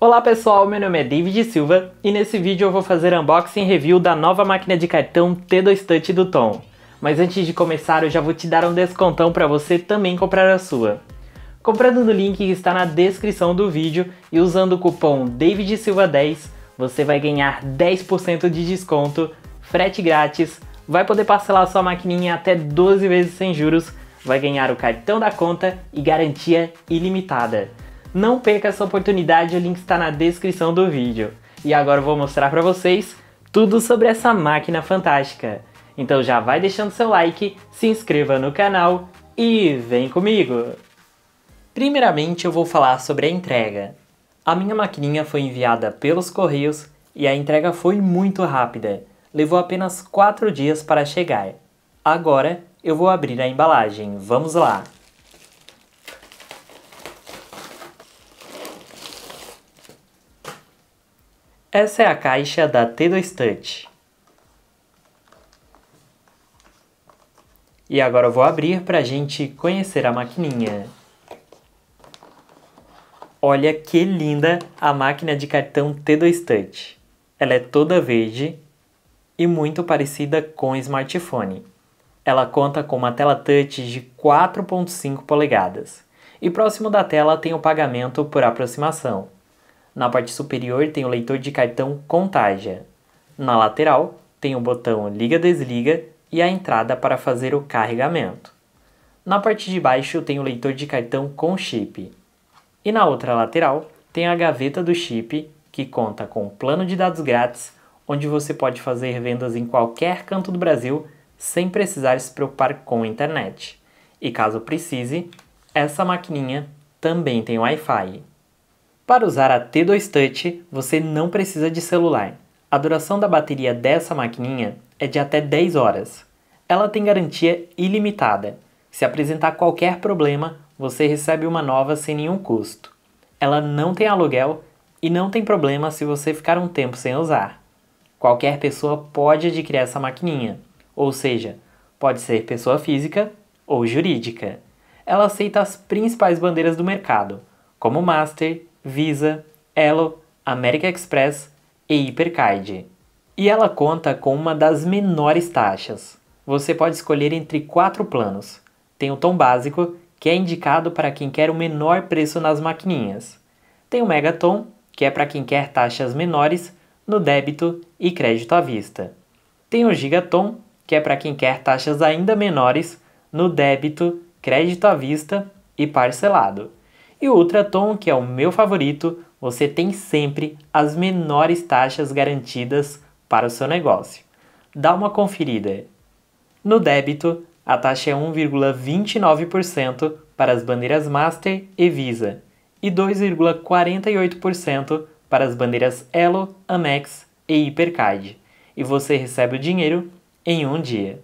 Olá pessoal, meu nome é David Silva e nesse vídeo eu vou fazer unboxing review da nova máquina de cartão T2 Touch do Tom. Mas antes de começar eu já vou te dar um descontão para você também comprar a sua. Comprando no link que está na descrição do vídeo e usando o cupom DavidSilva10 você vai ganhar 10% de desconto, frete grátis, vai poder parcelar sua maquininha até 12 vezes sem juros, vai ganhar o cartão da conta e garantia ilimitada. Não perca essa oportunidade, o link está na descrição do vídeo. E agora eu vou mostrar para vocês tudo sobre essa máquina fantástica. Então já vai deixando seu like, se inscreva no canal e vem comigo! Primeiramente eu vou falar sobre a entrega. A minha maquininha foi enviada pelos correios e a entrega foi muito rápida. Levou apenas 4 dias para chegar. Agora eu vou abrir a embalagem, vamos lá! Essa é a caixa da T2 Touch. E agora eu vou abrir para a gente conhecer a maquininha. Olha que linda a máquina de cartão T2 Touch. Ela é toda verde e muito parecida com o smartphone. Ela conta com uma tela touch de 4.5 polegadas. E próximo da tela tem o pagamento por aproximação. Na parte superior tem o leitor de cartão Contagia. Na lateral tem o botão liga-desliga e a entrada para fazer o carregamento. Na parte de baixo tem o leitor de cartão com chip. E na outra lateral tem a gaveta do chip, que conta com um plano de dados grátis, onde você pode fazer vendas em qualquer canto do Brasil sem precisar se preocupar com a internet. E caso precise, essa maquininha também tem Wi-Fi. Para usar a T2 Touch, você não precisa de celular. A duração da bateria dessa maquininha é de até 10 horas. Ela tem garantia ilimitada. Se apresentar qualquer problema, você recebe uma nova sem nenhum custo. Ela não tem aluguel e não tem problema se você ficar um tempo sem usar. Qualquer pessoa pode adquirir essa maquininha, ou seja, pode ser pessoa física ou jurídica. Ela aceita as principais bandeiras do mercado, como Master, Visa, Elo, America Express e Hipercard. E ela conta com uma das menores taxas. Você pode escolher entre quatro planos. Tem o tom básico, que é indicado para quem quer o menor preço nas maquininhas. Tem o Megaton, que é para quem quer taxas menores no débito e crédito à vista. Tem o Gigaton, que é para quem quer taxas ainda menores no débito, crédito à vista e parcelado. E o Ultratom, que é o meu favorito, você tem sempre as menores taxas garantidas para o seu negócio. Dá uma conferida. No débito, a taxa é 1,29% para as bandeiras Master e Visa e 2,48% para as bandeiras Elo, Amex e Hipercard. E você recebe o dinheiro em um dia.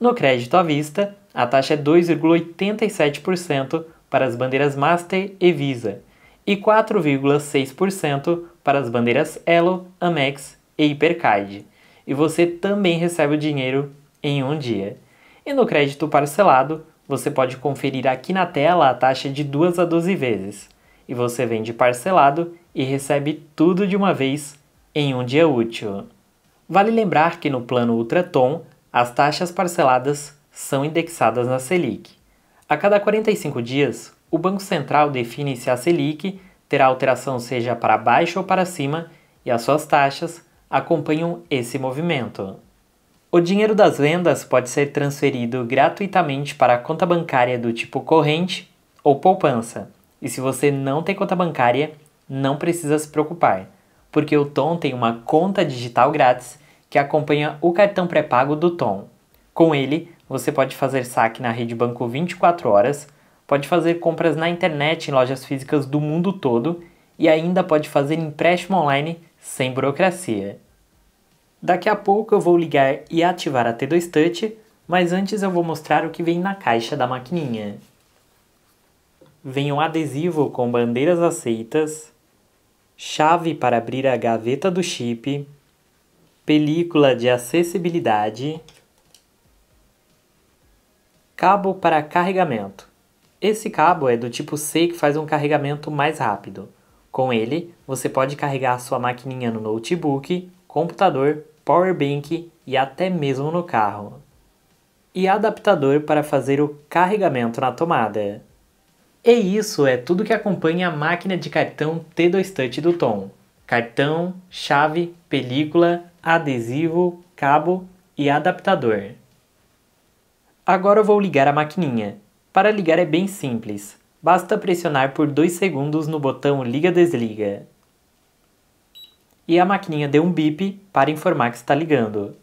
No crédito à vista, a taxa é 2,87% para as bandeiras Master e Visa e 4,6% para as bandeiras Elo, Amex e Hipercard. E você também recebe o dinheiro em um dia. E no crédito parcelado, você pode conferir aqui na tela a taxa de 2 a 12 vezes. E você vende parcelado e recebe tudo de uma vez em um dia útil. Vale lembrar que no plano Ultraton, as taxas parceladas são indexadas na Selic. A cada 45 dias, o Banco Central define se a Selic terá alteração seja para baixo ou para cima e as suas taxas acompanham esse movimento. O dinheiro das vendas pode ser transferido gratuitamente para a conta bancária do tipo corrente ou poupança. E se você não tem conta bancária, não precisa se preocupar, porque o Tom tem uma conta digital grátis que acompanha o cartão pré-pago do Tom. Com ele, você pode fazer saque na rede banco 24 horas, pode fazer compras na internet em lojas físicas do mundo todo e ainda pode fazer empréstimo online sem burocracia. Daqui a pouco eu vou ligar e ativar a T2 Touch, mas antes eu vou mostrar o que vem na caixa da maquininha. Vem um adesivo com bandeiras aceitas, chave para abrir a gaveta do chip, película de acessibilidade, Cabo para carregamento. Esse cabo é do tipo C que faz um carregamento mais rápido. Com ele, você pode carregar sua maquininha no notebook, computador, powerbank e até mesmo no carro. E adaptador para fazer o carregamento na tomada. E isso é tudo que acompanha a máquina de cartão T2 Touch do Tom. Cartão, chave, película, adesivo, cabo e adaptador. Agora eu vou ligar a maquininha. Para ligar é bem simples. Basta pressionar por 2 segundos no botão liga-desliga. E a maquininha deu um bip para informar que está ligando.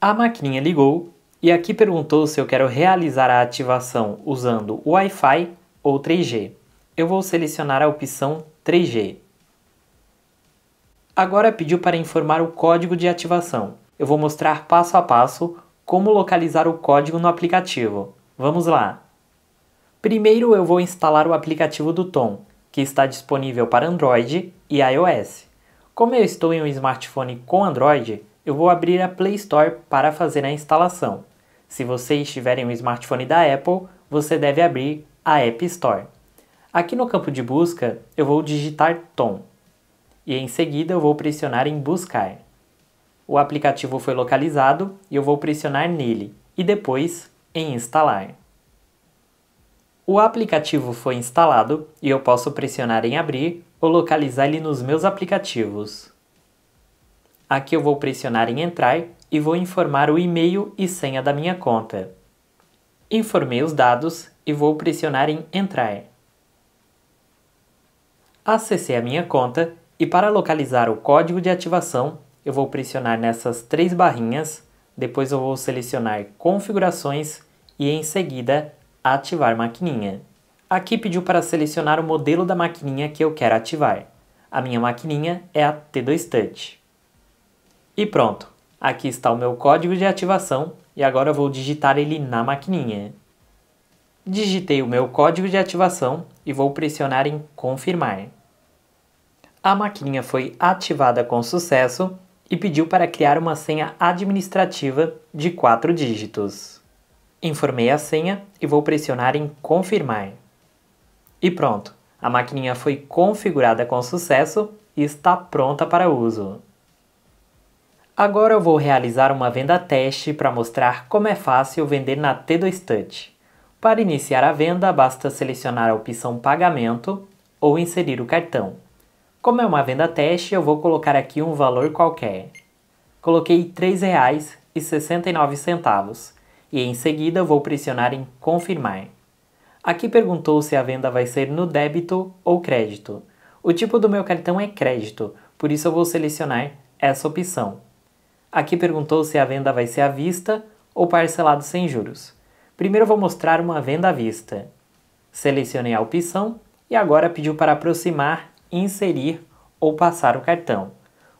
A maquininha ligou e aqui perguntou se eu quero realizar a ativação usando o Wi-Fi ou 3G eu vou selecionar a opção 3G. Agora pediu para informar o código de ativação. Eu vou mostrar passo a passo como localizar o código no aplicativo. Vamos lá! Primeiro eu vou instalar o aplicativo do Tom, que está disponível para Android e iOS. Como eu estou em um smartphone com Android, eu vou abrir a Play Store para fazer a instalação. Se você estiver em um smartphone da Apple, você deve abrir a App Store. Aqui no campo de busca, eu vou digitar tom e em seguida eu vou pressionar em buscar. O aplicativo foi localizado e eu vou pressionar nele e depois em instalar. O aplicativo foi instalado e eu posso pressionar em abrir ou localizar ele nos meus aplicativos. Aqui eu vou pressionar em entrar e vou informar o e-mail e senha da minha conta. Informei os dados e vou pressionar em entrar acessei a minha conta e para localizar o código de ativação, eu vou pressionar nessas três barrinhas, depois eu vou selecionar configurações e em seguida ativar maquininha. Aqui pediu para selecionar o modelo da maquininha que eu quero ativar. A minha maquininha é a T2 Touch. E pronto, aqui está o meu código de ativação e agora eu vou digitar ele na maquininha. Digitei o meu código de ativação e vou pressionar em confirmar a maquininha foi ativada com sucesso e pediu para criar uma senha administrativa de 4 dígitos. Informei a senha e vou pressionar em confirmar. E pronto, a maquininha foi configurada com sucesso e está pronta para uso. Agora eu vou realizar uma venda teste para mostrar como é fácil vender na T2 Touch. Para iniciar a venda, basta selecionar a opção Pagamento ou inserir o cartão. Como é uma venda teste, eu vou colocar aqui um valor qualquer. Coloquei R$ 3,69 e em seguida vou pressionar em confirmar. Aqui perguntou se a venda vai ser no débito ou crédito. O tipo do meu cartão é crédito, por isso eu vou selecionar essa opção. Aqui perguntou se a venda vai ser à vista ou parcelado sem juros. Primeiro vou mostrar uma venda à vista. Selecionei a opção e agora pediu para aproximar inserir ou passar o cartão.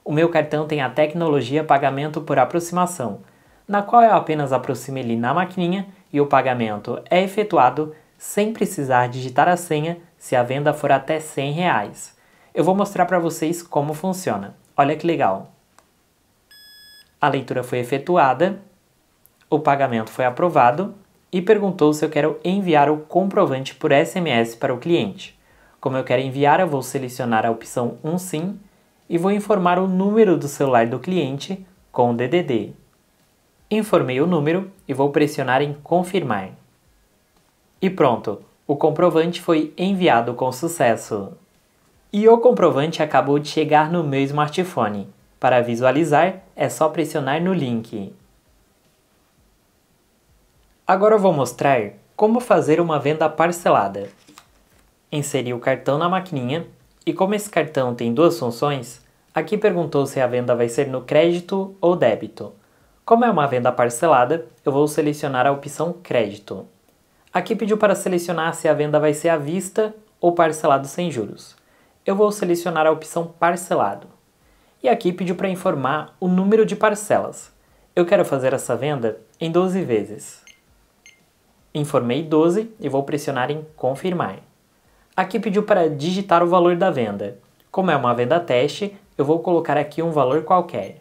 O meu cartão tem a tecnologia pagamento por aproximação, na qual eu apenas aproximo ele na maquininha e o pagamento é efetuado sem precisar digitar a senha se a venda for até R$ 100 reais. Eu vou mostrar para vocês como funciona. Olha que legal! A leitura foi efetuada, o pagamento foi aprovado e perguntou se eu quero enviar o comprovante por SMS para o cliente. Como eu quero enviar, eu vou selecionar a opção 1 SIM e vou informar o número do celular do cliente com o DDD. Informei o número e vou pressionar em Confirmar. E pronto, o comprovante foi enviado com sucesso. E o comprovante acabou de chegar no meu smartphone. Para visualizar, é só pressionar no link. Agora vou mostrar como fazer uma venda parcelada inserir o cartão na maquininha e como esse cartão tem duas funções, aqui perguntou se a venda vai ser no crédito ou débito. Como é uma venda parcelada, eu vou selecionar a opção crédito. Aqui pediu para selecionar se a venda vai ser à vista ou parcelado sem juros. Eu vou selecionar a opção parcelado. E aqui pediu para informar o número de parcelas. Eu quero fazer essa venda em 12 vezes. Informei 12 e vou pressionar em confirmar. Aqui pediu para digitar o valor da venda. Como é uma venda teste, eu vou colocar aqui um valor qualquer.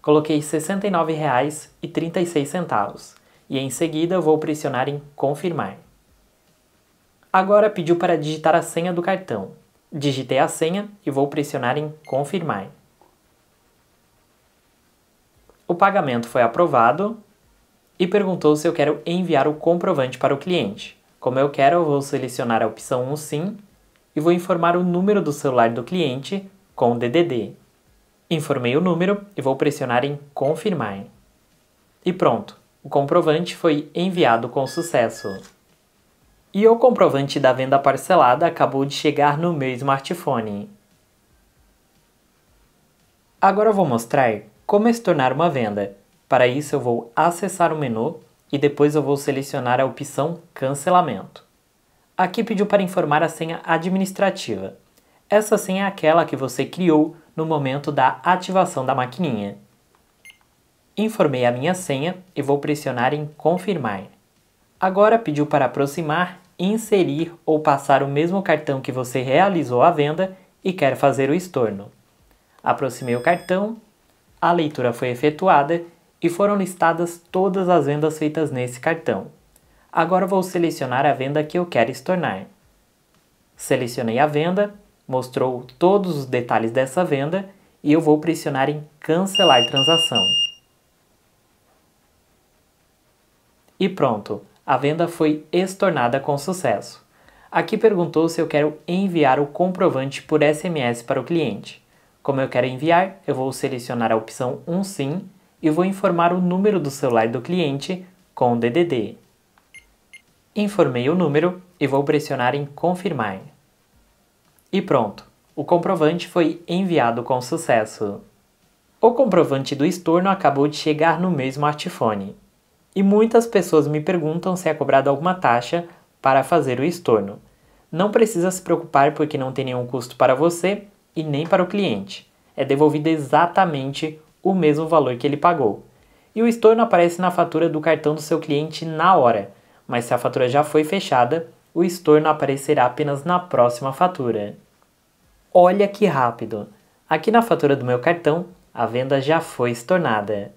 Coloquei R$ 69,36 e em seguida vou pressionar em confirmar. Agora pediu para digitar a senha do cartão. Digitei a senha e vou pressionar em confirmar. O pagamento foi aprovado e perguntou se eu quero enviar o comprovante para o cliente. Como eu quero, eu vou selecionar a opção 1 sim e vou informar o número do celular do cliente com o DDD. Informei o número e vou pressionar em confirmar. E pronto, o comprovante foi enviado com sucesso. E o comprovante da venda parcelada acabou de chegar no meu smartphone. Agora vou mostrar como se tornar uma venda. Para isso eu vou acessar o menu e depois eu vou selecionar a opção Cancelamento. Aqui pediu para informar a senha administrativa. Essa senha é aquela que você criou no momento da ativação da maquininha. Informei a minha senha e vou pressionar em Confirmar. Agora pediu para aproximar, inserir ou passar o mesmo cartão que você realizou a venda e quer fazer o estorno. Aproximei o cartão, a leitura foi efetuada e foram listadas todas as vendas feitas nesse cartão. Agora vou selecionar a venda que eu quero estornar. Selecionei a venda, mostrou todos os detalhes dessa venda e eu vou pressionar em cancelar transação. E pronto, a venda foi estornada com sucesso. Aqui perguntou se eu quero enviar o comprovante por SMS para o cliente. Como eu quero enviar, eu vou selecionar a opção 1 sim e vou informar o número do celular do cliente com o DDD. Informei o número e vou pressionar em Confirmar. E pronto, o comprovante foi enviado com sucesso. O comprovante do estorno acabou de chegar no meu smartphone. E muitas pessoas me perguntam se é cobrado alguma taxa para fazer o estorno. Não precisa se preocupar porque não tem nenhum custo para você e nem para o cliente. É devolvido exatamente o mesmo valor que ele pagou. E o estorno aparece na fatura do cartão do seu cliente na hora, mas se a fatura já foi fechada, o estorno aparecerá apenas na próxima fatura. Olha que rápido! Aqui na fatura do meu cartão, a venda já foi estornada.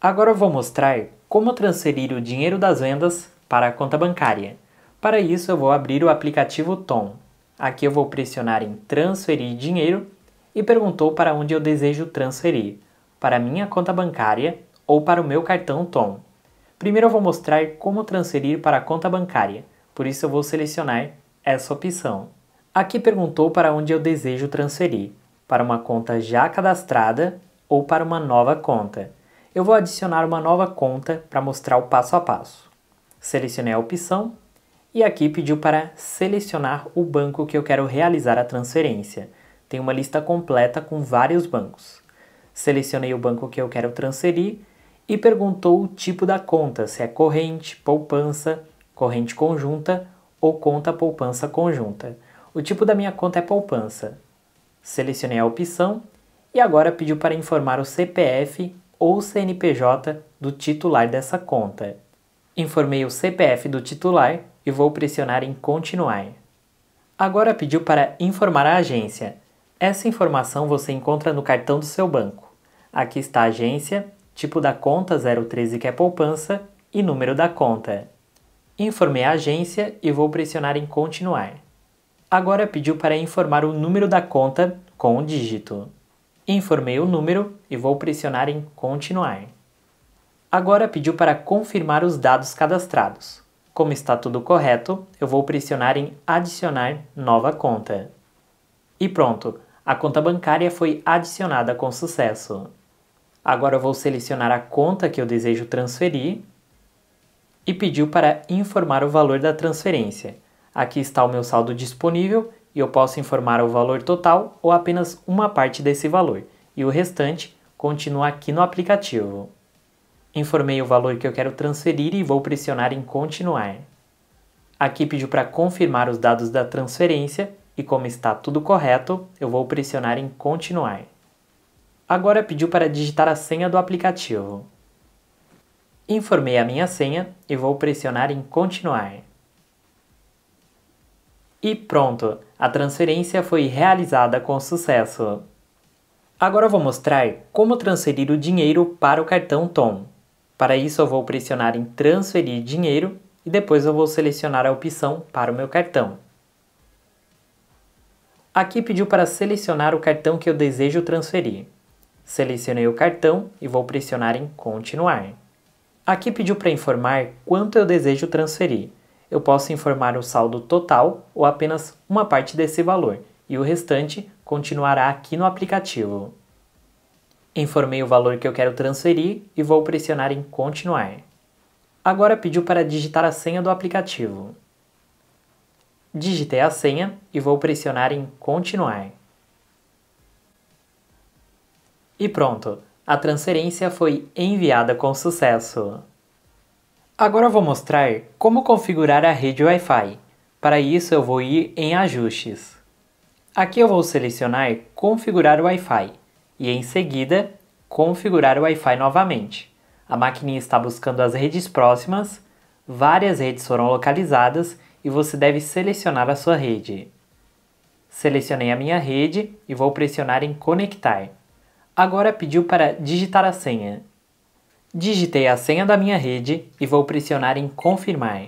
Agora eu vou mostrar como transferir o dinheiro das vendas para a conta bancária. Para isso, eu vou abrir o aplicativo Tom. Aqui eu vou pressionar em Transferir Dinheiro e perguntou para onde eu desejo transferir, para minha conta bancária ou para o meu cartão Tom. Primeiro eu vou mostrar como transferir para a conta bancária, por isso eu vou selecionar essa opção. Aqui perguntou para onde eu desejo transferir, para uma conta já cadastrada ou para uma nova conta. Eu vou adicionar uma nova conta para mostrar o passo a passo. Selecionei a opção e aqui pediu para selecionar o banco que eu quero realizar a transferência. Tem uma lista completa com vários bancos. Selecionei o banco que eu quero transferir e perguntou o tipo da conta, se é corrente, poupança, corrente conjunta ou conta poupança conjunta. O tipo da minha conta é poupança. Selecionei a opção e agora pediu para informar o CPF ou CNPJ do titular dessa conta. Informei o CPF do titular e vou pressionar em continuar. Agora pediu para informar a agência. Essa informação você encontra no cartão do seu banco. Aqui está a agência, tipo da conta 013 que é poupança e número da conta. Informei a agência e vou pressionar em continuar. Agora pediu para informar o número da conta com o dígito. Informei o número e vou pressionar em continuar. Agora pediu para confirmar os dados cadastrados. Como está tudo correto, eu vou pressionar em adicionar nova conta. E pronto, a conta bancária foi adicionada com sucesso. Agora vou selecionar a conta que eu desejo transferir e pediu para informar o valor da transferência. Aqui está o meu saldo disponível e eu posso informar o valor total ou apenas uma parte desse valor e o restante continua aqui no aplicativo. Informei o valor que eu quero transferir e vou pressionar em continuar. Aqui pediu para confirmar os dados da transferência e como está tudo correto, eu vou pressionar em continuar. Agora pediu para digitar a senha do aplicativo. Informei a minha senha e vou pressionar em continuar. E pronto, a transferência foi realizada com sucesso. Agora vou mostrar como transferir o dinheiro para o cartão Tom. Para isso eu vou pressionar em transferir dinheiro e depois eu vou selecionar a opção para o meu cartão. Aqui pediu para selecionar o cartão que eu desejo transferir. Selecionei o cartão e vou pressionar em Continuar. Aqui pediu para informar quanto eu desejo transferir. Eu posso informar o saldo total ou apenas uma parte desse valor, e o restante continuará aqui no aplicativo. Informei o valor que eu quero transferir e vou pressionar em Continuar. Agora pediu para digitar a senha do aplicativo. Digitei a senha e vou pressionar em Continuar. E pronto, a transferência foi enviada com sucesso. Agora vou mostrar como configurar a rede Wi-Fi. Para isso eu vou ir em Ajustes. Aqui eu vou selecionar Configurar Wi-Fi e em seguida Configurar Wi-Fi novamente. A maquininha está buscando as redes próximas, várias redes foram localizadas e você deve selecionar a sua rede. Selecionei a minha rede e vou pressionar em Conectar. Agora pediu para digitar a senha. Digitei a senha da minha rede e vou pressionar em Confirmar.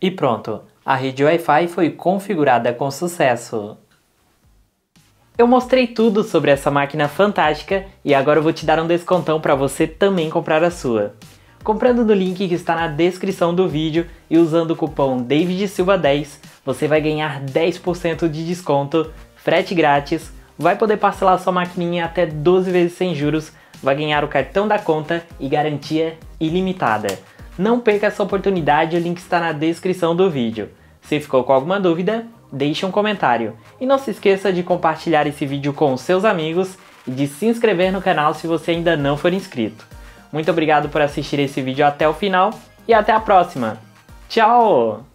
E pronto, a rede Wi-Fi foi configurada com sucesso. Eu mostrei tudo sobre essa máquina fantástica e agora eu vou te dar um descontão para você também comprar a sua. Comprando no link que está na descrição do vídeo e usando o cupom DavidSilva10, você vai ganhar 10% de desconto, frete grátis, vai poder parcelar sua maquininha até 12 vezes sem juros, vai ganhar o cartão da conta e garantia ilimitada. Não perca essa oportunidade, o link está na descrição do vídeo. Se ficou com alguma dúvida, deixe um comentário. E não se esqueça de compartilhar esse vídeo com seus amigos e de se inscrever no canal se você ainda não for inscrito. Muito obrigado por assistir esse vídeo até o final e até a próxima. Tchau!